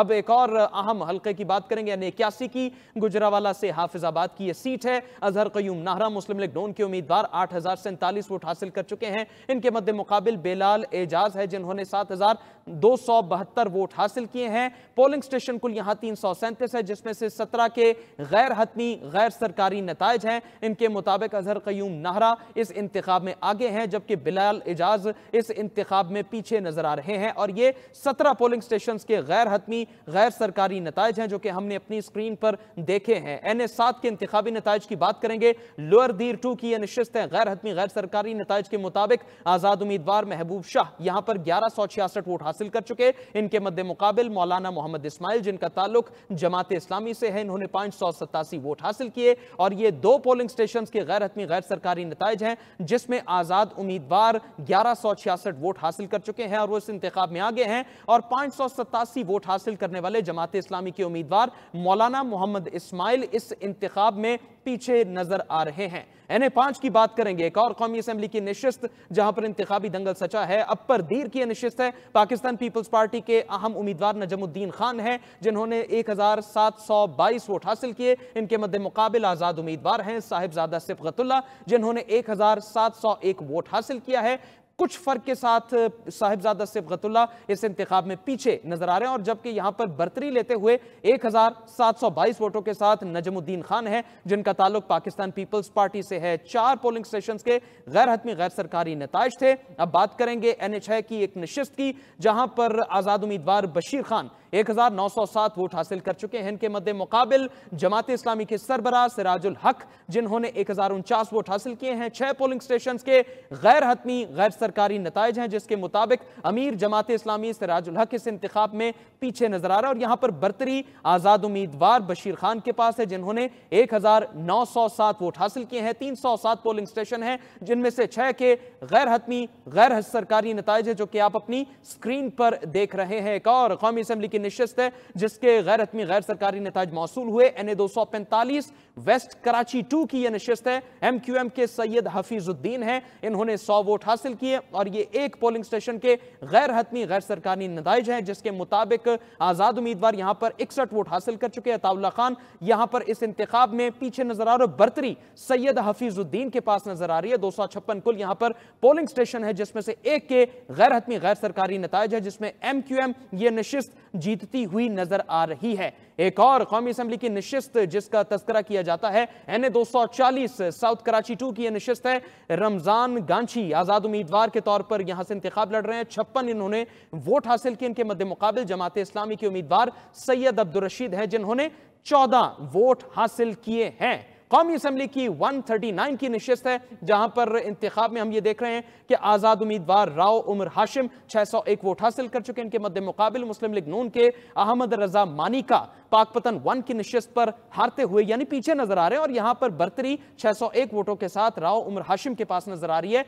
अब एक और अहम हल्के की बात करेंगे यानी इक्यासी की गुजरावाला से हाफिजाबाद की यह सीट है अजहर कयूम नाहरा मुस्लिम लीग डोन के उम्मीदवार आठ हजार सैंतालीस वोट हासिल कर चुके हैं इनके मद्दे मुकाबिल बेलाल एजाज है जिन्होंने सात हजार दो सौ बहत्तर वोट हासिल किए हैं पोलिंग स्टेशन कुल यहाँ तीन सौ सैंतीस है जिसमें से सत्रह के गैर हतमी गैर सरकारी नतज हैं इनके मुताबिक अजहर कयूम नाहरा इस इंतखब में आगे हैं जबकि बिलाल एजाज इस इंतखब में पीछे नजर आ रहे हैं और ये सत्रह पोलिंग स्टेशन के गैर हतमी यानी गैर सरकारी नतज हैं जो कि हमने अपनी स्क्रीन पर देखे हैं एन एस सात के इंतबी नतज की बात करेंगे लोअर दीर टू की यह नशस्त है गैर हतमी गैर सरकारी नतज के मुताबिक आज़ाद उम्मीदवार महबूब शाह यहां पर ग्यारह सौ छियासठ वोट हासिल कर चुके इनके मद्दे मुकाबल मौलाना मोहम्मद इसमाइल जिनका ताल्लुक जमात इस्लामी से है इन्होंने पांच सौ सतासी वोट हासिल किए और ये दो पोलिंग स्टेशन के गैर हतमी गैर सरकारी नतज हैं जिसमें आज़ाद उम्मीदवार ग्यारह सौ छियासठ वोट हासिल कर चुके हैं और वो इस इंतब में आगे हैं और पांच सौ सतासी वोट हासिल हासिल करने वाले जमात इस्लामी के उम्मीदवार मौलाना मोहम्मद इस्माइल इस इंतखब में पीछे नजर आ रहे हैं एन ए पांच की बात करेंगे एक और कौमी असम्बली की नशस्त जहां पर इंतबी दंगल सचा है अपर दीर की नशस्त है पाकिस्तान पीपल्स पार्टी के अहम उम्मीदवार नजमुद्दीन खान है जिन्होंने एक हजार सात सौ बाईस वोट हासिल किए इनके मद्दे मुकाबले आजाद उम्मीदवार हैं साहिबजादा सिफगतुल्ला जिन्होंने एक हजार सात सौ एक वोट हासिल किया है कुछ फर्क के साथ साहिबजादा गतुल्ला इस इंतखाब में पीछे नजर आ रहे हैं और जबकि यहां पर बर्तरी लेते हुए एक वोटों के साथ नजमुद्दीन खान है जिनका ताल्लुक पाकिस्तान पीपल्स पार्टी से है चार पोलिंग स्टेशन के गैर हतमी गैर सरकारी नतज थे अब बात करेंगे एन एच की एक नशस्त की जहां पर आजाद उम्मीदवार बशीर खान एक हजार नौ सौ सात वोट हासिल कर चुके हैं इनके मद्दे मुकाबल जमात इस्लामी के सरबराह सिराजुल हक जिन्होंने एक वोट हासिल किए हैं छह पोलिंग स्टेशन के गैर हतमी गैर सरकारी नतज हैं जिसके मुताबिक अमीर जमात इस्लामी सिराजुल हक इस इंतखा में पीछे नजर आ रहा है और यहाँ पर बरतरी आज़ाद उम्मीदवार बशीर खान के पास है जिन्होंने एक हजार नौ सौ सात वोट हासिल किए हैं तीन सौ सात पोलिंग स्टेशन है जिनमें से छह के गैर हतमी गैर सरकारी नतज है जो कि आप अपनी स्क्रीन पर देख रहे हैं एक और कौमी असेंबली की नशस्त है जिसके गैर हतमी गैर सरकारी नतज मौसू हुए एन ए दो सौ पैंतालीस वेस्ट कराची टू की यह नशस्त है एम क्यू एम के सैयद हफीजुद्दीन है इन्होंने सौ वोट हासिल किए और ये एक पोलिंग स्टेशन के गैर हतमी गैर सरकारी नतज हैं जिसके मुताबिक आज़ाद उम्मीदवार यहाँ पर इकसठ वोट हासिल कर चुके हैं ताउल्ला खान यहाँ पर इस इंतखब में पीछे नजर आ रहा बर्तरी सैयद हफीजुद्दीन के पास नजर आ रही है दो सौ छप्पन कुल यहाँ पर पोलिंग स्टेशन है जिसमें से एक के गैर हतमी गैर सरकारी नतज है जिसमें एम क्यू एम ये नशस्त जीतती हुई नजर आ रही है एक और कौमी असम्बली की निश्चित जिसका तस्करा किया जाता है एन ए दो सौ चालीस साउथ कराची टू की यह है रमजान गांछी आजाद उम्मीदवार के तौर पर यहां से इंतबाब लड़ रहे हैं छप्पन इन्होंने वोट हासिल किए इनके मद्दे मुकाबल जमात इस्लामी के उम्मीदवार सैयद अब्दुलरशीद हैं जिन्होंने चौदह वोट हासिल किए हैं कौमी असम्बली की 139 की नशस्त है जहां पर इंतखा में हम ये देख रहे हैं कि आज़ाद उम्मीदवार राव उमर हाशिम 601 वोट हासिल कर चुके हैं इनके मद्द मुकाबल मुस्लिम लीग नून के अहमद रजा मानिका पाकपतन वन की नशस्त पर हारते हुए यानी पीछे नजर आ रहे हैं और यहां पर बर्तरी 601 वोटों के साथ राव उमर हाशिम के पास नजर आ रही है